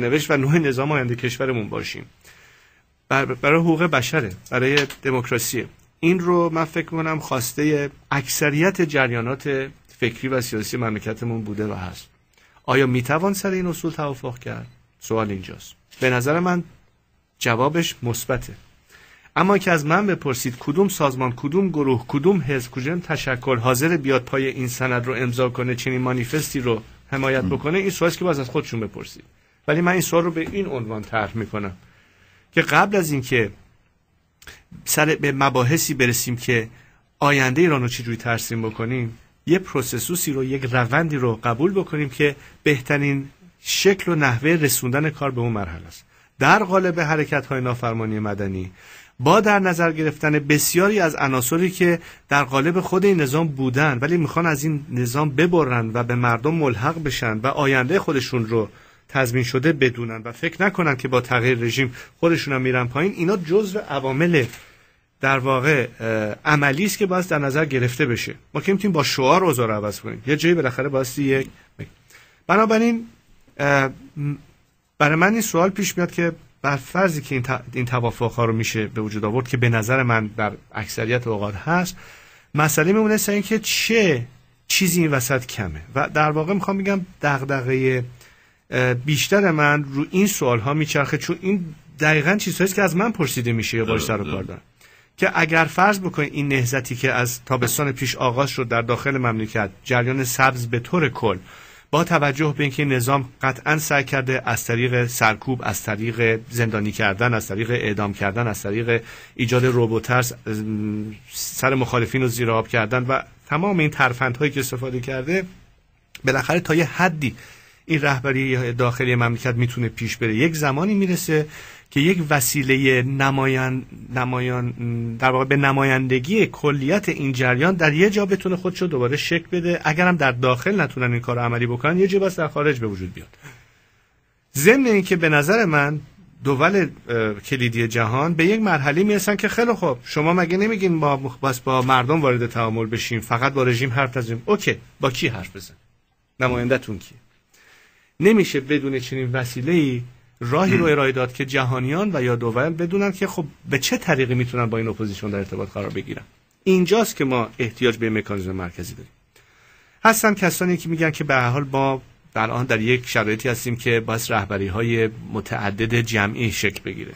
نوشت و نوع نظام آینده کشورمون باشیم برای حقوق بشره برای دموکراسی این رو من فکر کنم خواسته اکثریت جریانات فکری و سیاسی مملکتمون بوده و هست آیا میتوان سر این اصول توافق کرد سوال اینجاست به نظر من جوابش مثبته اما که از من بپرسید کدوم سازمان کدوم گروه کدوم حزب کدوم تشکر حاضر بیاد پای این سند رو امضا کنه چنین مانیفستی رو حمایت بکنه این سوالی که باز از خودشون بپرسید ولی من این سوال رو به این عنوان طرح میکنم که قبل از اینکه سر به مباحثی برسیم که آینده ایران رو چجوری ترسیم بکنیم یه پروسسوسی رو یک روندی رو قبول بکنیم که بهترین شکل و نحوه رسوندن کار به اون مرحله است در قالب حرکت های نافرمانی مدنی با در نظر گرفتن بسیاری از عناصری که در قالب خود این نظام بودن ولی میخوان از این نظام ببرن و به مردم ملحق بشن و آینده خودشون رو تضمین شده بدونن و فکر نکنن که با تغییر رژیم خودشون هم میرن پایین اینا جزء عوامل در واقع عملی است که باید در نظر گرفته بشه ما که میتونیم با شعار اوضاع رو عوض کنیم یه جایی بالاخره باستی یک بنابراین برای من این سوال پیش میاد که بر فرضی که این توافق ها رو میشه به وجود آورد که به نظر من در اکثریت اوقات هست مسئله میمونه سر اینکه چه چیزی این وسط کمه و در واقع میخوام بگم دغدغه بیشتر من رو این سوال ها میچرخه چون این دقیقا چیزهایی که از من پرسیده میشه یا باش رو که اگر فرض بکنید این نهزتی که از تابستان پیش آغاز شد در داخل مملکت جریان سبز به طور کل با توجه به اینکه نظام قطعا سعی کرده از طریق سرکوب از طریق زندانی کردن از طریق اعدام کردن از طریق ایجاد روبوترس سر مخالفین رو زیر آب کردن و تمام این ترفندهایی که استفاده کرده بالاخره تا یه حدی این رهبری داخلی مملکت میتونه پیش بره یک زمانی میرسه که یک وسیله نمایان, نمایان در واقع به نمایندگی کلیت این جریان در یه جا بتونه خودش دوباره شک بده اگرم در داخل نتونن این کار عملی بکنن یه جا بس در خارج به وجود بیاد ضمن که به نظر من دول کلیدی جهان به یک مرحله میرسن که خیلی خوب شما مگه نمیگین با بس با مردم وارد تعامل بشیم فقط با رژیم حرف بزنیم اوکی با کی حرف بزن نمایندتون کی. نمیشه بدون چنین ای راهی رو ارائه داد که جهانیان و یا دوم بدونن که خب به چه طریقی میتونن با این اپوزیشن در ارتباط قرار بگیرن اینجاست که ما احتیاج به مکانیزم مرکزی داریم هستن کسانی که میگن که به حال ما آن در یک شرایطی هستیم که باز رهبری های متعدد جمعی شکل بگیره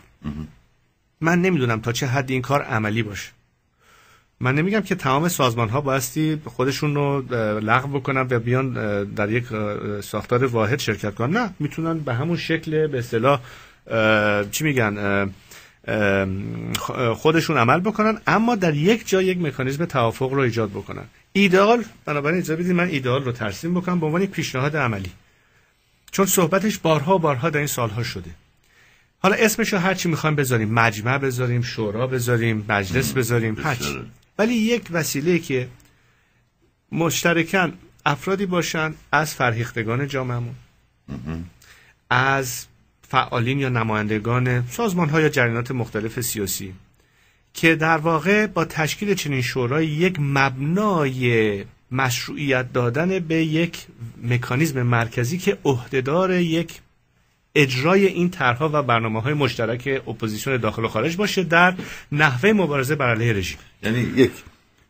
من نمیدونم تا چه حد این کار عملی باشه من نمیگم که تمام سازمان ها بایستی خودشون رو لغو بکنن و بیان در یک ساختار واحد شرکت کنن نه میتونن به همون شکل به اصطلاح چی میگن خودشون عمل بکنن اما در یک جا یک مکانیزم توافق رو ایجاد بکنن ایدال بنابراین اجازه بدید من ایدال رو ترسیم بکنم به عنوان پیشنهاد عملی چون صحبتش بارها بارها در این سالها شده حالا اسمش رو هر چی میخوایم بذاریم مجمع بذاریم شورا بذاریم مجلس بذاریم هر ولی یک وسیله که مشترکن افرادی باشن از فرهیختگان جامعمون از فعالین یا نمایندگان سازمان ها یا جریانات مختلف سیاسی که در واقع با تشکیل چنین شورای یک مبنای مشروعیت دادن به یک مکانیزم مرکزی که عهدهدار یک اجرای این طرحها و برنامه های مشترک اپوزیسیون داخل و خارج باشه در نحوه مبارزه بر علیه رژیم یعنی یک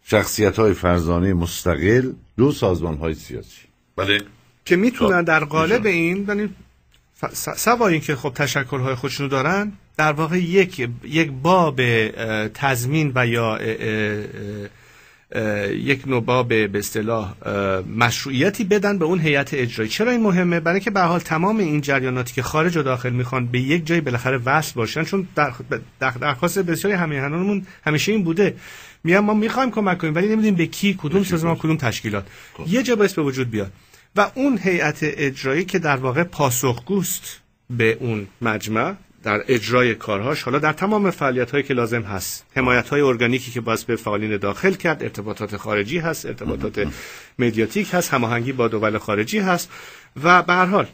شخصیت های فرزانه مستقل دو سازمان های سیاسی بله که میتونن در خب، قالب این یعنی سوای اینکه خب تشکل‌های خودشونو دارن در واقع یک یک باب تضمین و یا یک نوباب به اصطلاح مشروعیتی بدن به اون هیئت اجرایی چرا این مهمه برای اینکه به حال تمام این جریاناتی که خارج و داخل میخوان به یک جای بالاخره وصل باشن چون در درخواست بسیاری همیهنانمون همیشه این بوده میان ما میخوایم کمک کنیم ولی نمیدونیم به کی کدوم سازمان کدوم تشکیلات خب. یه جا باید به وجود بیاد و اون هیئت اجرایی که در واقع پاسخگوست به اون مجمع در اجرای کارهاش حالا در تمام فعالیت هایی که لازم هست حمایت های ارگانیکی که باز به فعالین داخل کرد ارتباطات خارجی هست ارتباطات مدیاتیک هست هماهنگی با دول خارجی هست و به حال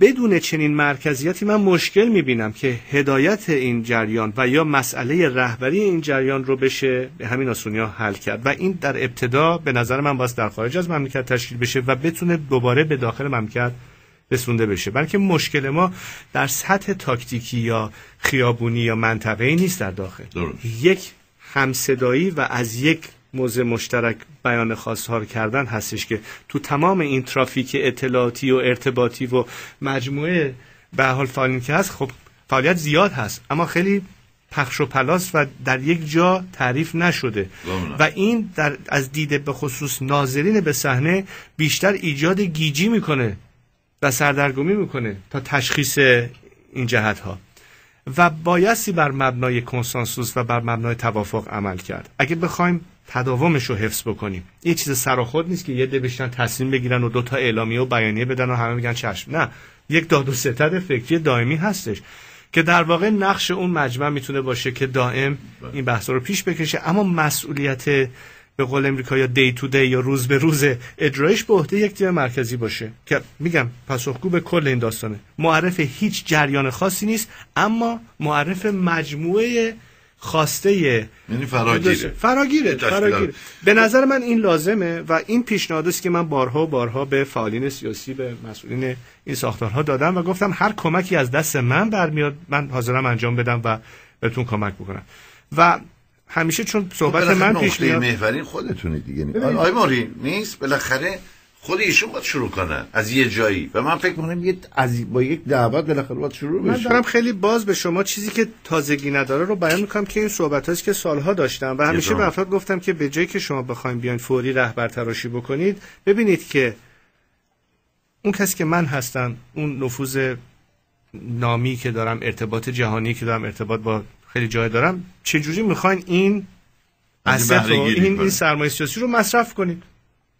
بدون چنین مرکزیتی من مشکل میبینم که هدایت این جریان و یا مسئله رهبری این جریان رو بشه به همین آسونی حل کرد و این در ابتدا به نظر من باز در خارج از مملکت تشکیل بشه و بتونه دوباره به داخل مملکت رسونده بشه بلکه مشکل ما در سطح تاکتیکی یا خیابونی یا ای نیست در داخل یک همصدایی و از یک موضع مشترک بیان خواستار کردن هستش که تو تمام این ترافیک اطلاعاتی و ارتباطی و مجموعه به حال فعالیت که هست خب فعالیت زیاد هست اما خیلی پخش و پلاس و در یک جا تعریف نشده و این در از دید به خصوص ناظرین به صحنه بیشتر ایجاد گیجی میکنه و سردرگمی میکنه تا تشخیص این جهت ها و بایستی بر مبنای کنسانسوس و بر مبنای توافق عمل کرد اگه بخوایم تداومش رو حفظ بکنیم یه چیز سر خود نیست که یه ده بشنن تصمیم بگیرن و دو تا اعلامیه و بیانیه بدن و همه میگن چشم نه یک داد و ستد فکری دائمی هستش که در واقع نقش اون مجمع میتونه باشه که دائم این بحث رو پیش بکشه اما مسئولیت به قول امریکا یا دی تو دی یا روز به روز اجرایش به عهده یک تیم مرکزی باشه که میگم پاسخگو به کل این داستانه معرف هیچ جریان خاصی نیست اما معرف مجموعه خواسته یعنی فراگیره فراگیره به نظر من این لازمه و این پیشنهاد است که من بارها و بارها به فعالین سیاسی به مسئولین این ساختارها دادم و گفتم هر کمکی از دست من برمیاد من حاضرم انجام بدم و بهتون کمک بکنم و همیشه چون خب صحبت من پیش میاد محورین خودتونی دیگه آی ماری نیست بالاخره خود ایشون باید شروع کنن از یه جایی و من فکر میکنم از با یک دعوت بالاخره باید شروع بشه من دارم خیلی باز به شما چیزی که تازگی نداره رو بیان میکنم که این صحبت هاست که سالها داشتم و همیشه به افراد گفتم که به جایی که شما بخوایم بیان فوری رهبر تراشی بکنید ببینید که اون کسی که من هستم اون نفوذ نامی که دارم ارتباط جهانی که دارم ارتباط با خیلی جای دارم چه چجوری میخواین این اسف این, این سرمایه سیاسی رو مصرف کنید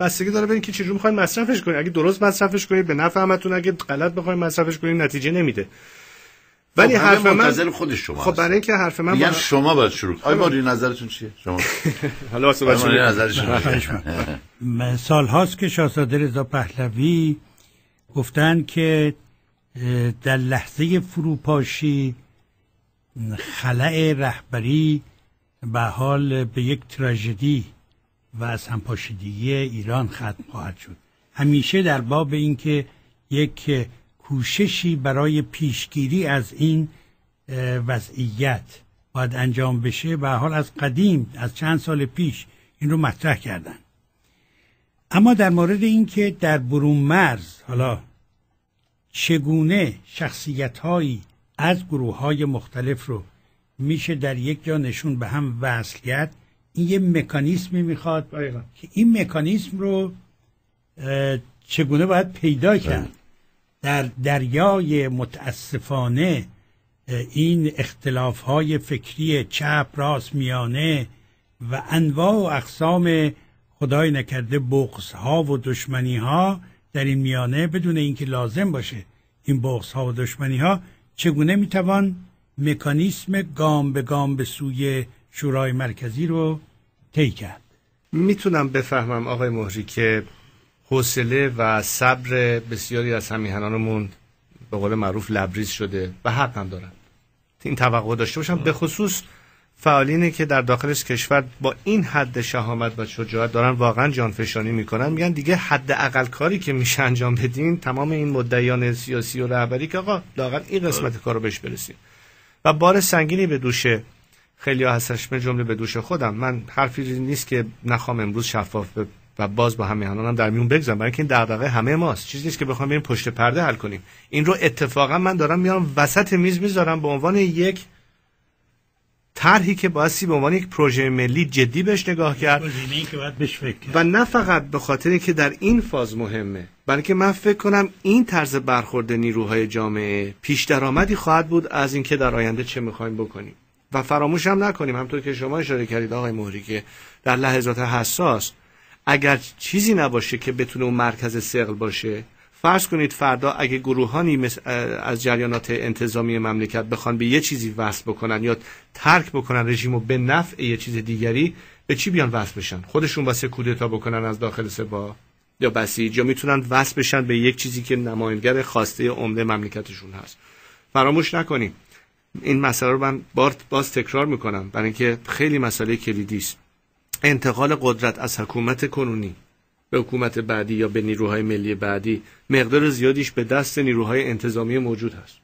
بستگی داره ببینید که چجوری میخواین مصرفش کنید اگه درست مصرفش کنید به نفع همتون اگه غلط بخواید مصرفش کنید نتیجه نمیده خب، ولی حرف من خود شما خب برای اینکه حرف من شما باید شروع آیا ماری نظرتون چیه شما حالا واسه نظر شما من سال هاست که شاهزاده رضا پهلوی گفتن که در لحظه فروپاشی خلع رهبری به حال به یک تراژدی و از همپاشیدگی ایران ختم خواهد شد همیشه در باب اینکه یک کوششی برای پیشگیری از این وضعیت باید انجام بشه به حال از قدیم از چند سال پیش این رو مطرح کردن اما در مورد اینکه در برون مرز حالا چگونه شخصیت هایی از گروه های مختلف رو میشه در یک جا نشون به هم وصل این یه مکانیسمی میخواد که این مکانیسم رو چگونه باید پیدا بله. کرد در دریای متاسفانه این اختلاف های فکری چپ راست میانه و انواع و اقسام خدای نکرده بغض ها و دشمنی ها در این میانه بدون اینکه لازم باشه این بغض ها و دشمنی ها چگونه میتوان مکانیسم گام به گام به سوی شورای مرکزی رو طی کرد میتونم بفهمم آقای مهری که حوصله و صبر بسیاری از همیهنانمون به قول معروف لبریز شده و حق هم دارن این توقع داشته باشم به خصوص فعالینی که در داخلش کشور با این حد شهامت و شجاعت دارن واقعا جانفشانی میکنن میگن دیگه حد اقل کاری که میشه انجام بدین تمام این مدعیان سیاسی و رهبری که آقا لاقل این قسمت آره. کار رو بهش برسیم و بار سنگینی به دوشه خیلی ها هستش من جمله به دوش خودم من حرفی نیست که نخوام امروز شفاف و باز با همه هم در میون بگذارم برای این دغدغه همه ماست چیزی نیست که بخوام بریم پشت پرده حل کنیم این رو اتفاقا من دارم میارم وسط میز میذارم به عنوان یک طرحی که باسی به عنوان یک پروژه ملی جدی بهش نگاه کرد و نه فقط به خاطر اینکه در این فاز مهمه بلکه من فکر کنم این طرز برخورد نیروهای جامعه پیش درآمدی خواهد بود از اینکه در آینده چه میخوایم بکنیم و فراموش هم نکنیم همطور که شما اشاره کردید آقای مهری که در لحظات حساس اگر چیزی نباشه که بتونه اون مرکز سقل باشه فرض کنید فردا اگه گروهانی از جریانات انتظامی مملکت بخوان به یه چیزی وصل بکنن یا ترک بکنن رژیم و به نفع یه چیز دیگری به چی بیان وصل بشن خودشون واسه کودتا بکنن از داخل سبا یا بسیج یا میتونن وصل بشن به یک چیزی که نماینگر خواسته عمده مملکتشون هست فراموش نکنیم این مسئله رو من باز تکرار میکنم برای اینکه خیلی مسئله کلیدی است انتقال قدرت از حکومت کنونی به حکومت بعدی یا به نیروهای ملی بعدی مقدار زیادیش به دست نیروهای انتظامی موجود هست